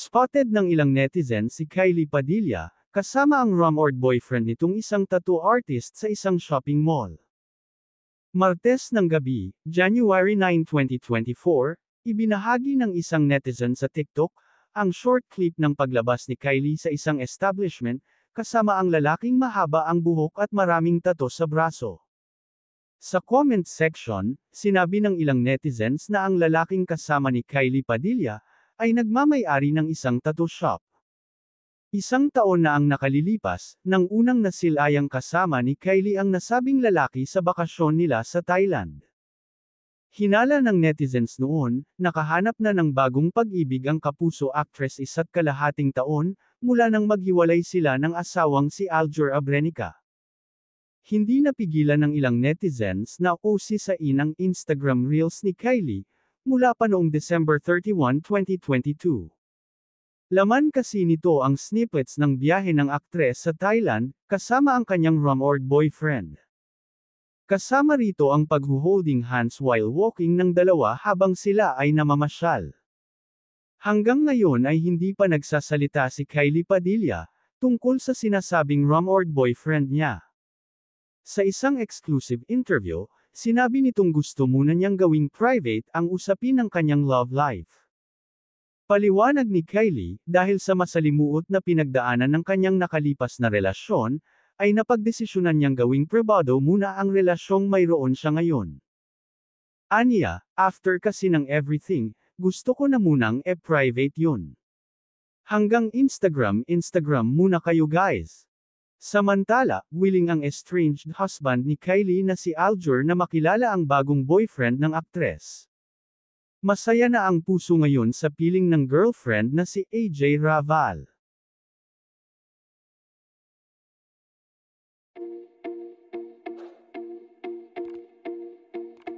Spotted ng ilang netizen si Kylie Padilla, kasama ang rumored boyfriend nitong isang tattoo artist sa isang shopping mall. Martes ng gabi, January 9, 2024, ibinahagi ng isang netizen sa TikTok, ang short clip ng paglabas ni Kylie sa isang establishment, kasama ang lalaking mahaba ang buhok at maraming tato sa braso. Sa comment section, sinabi ng ilang netizens na ang lalaking kasama ni Kylie Padilla, ay nagmamayari ng isang tattoo shop. Isang taon na ang nakalilipas, nang unang nasilayang kasama ni Kylie ang nasabing lalaki sa bakasyon nila sa Thailand. Hinala ng netizens noon, nakahanap na ng bagong pag-ibig ang kapuso actress isa't kalahating taon, mula nang maghiwalay sila ng asawang si Alger Abrenica. Hindi napigilan ng ilang netizens na OC sa inang Instagram Reels ni Kylie, mula pa noong December 31, 2022. Laman kasi nito ang snippets ng biyahe ng aktres sa Thailand, kasama ang kanyang rumored boyfriend. Kasama rito ang pag-holding hands while walking ng dalawa habang sila ay namamasyal. Hanggang ngayon ay hindi pa nagsasalita si Kylie Padilla, tungkol sa sinasabing rumored boyfriend niya. Sa isang exclusive interview, sinabi nitong gusto muna niyang gawing private ang usapin ng kanyang love life. Paliwanag ni Kylie, dahil sa masalimuot na pinagdaanan ng kanyang nakalipas na relasyon, ay napagdesisyonan niyang gawing privado muna ang relasyong mayroon siya ngayon. Anya, after kasi ng everything, gusto ko na munang e-private yun. Hanggang Instagram Instagram muna kayo guys. Samantala, willing ang estranged husband ni Kylie na si Alger na makilala ang bagong boyfriend ng aktres. Masaya na ang puso ngayon sa piling ng girlfriend na si AJ Raval.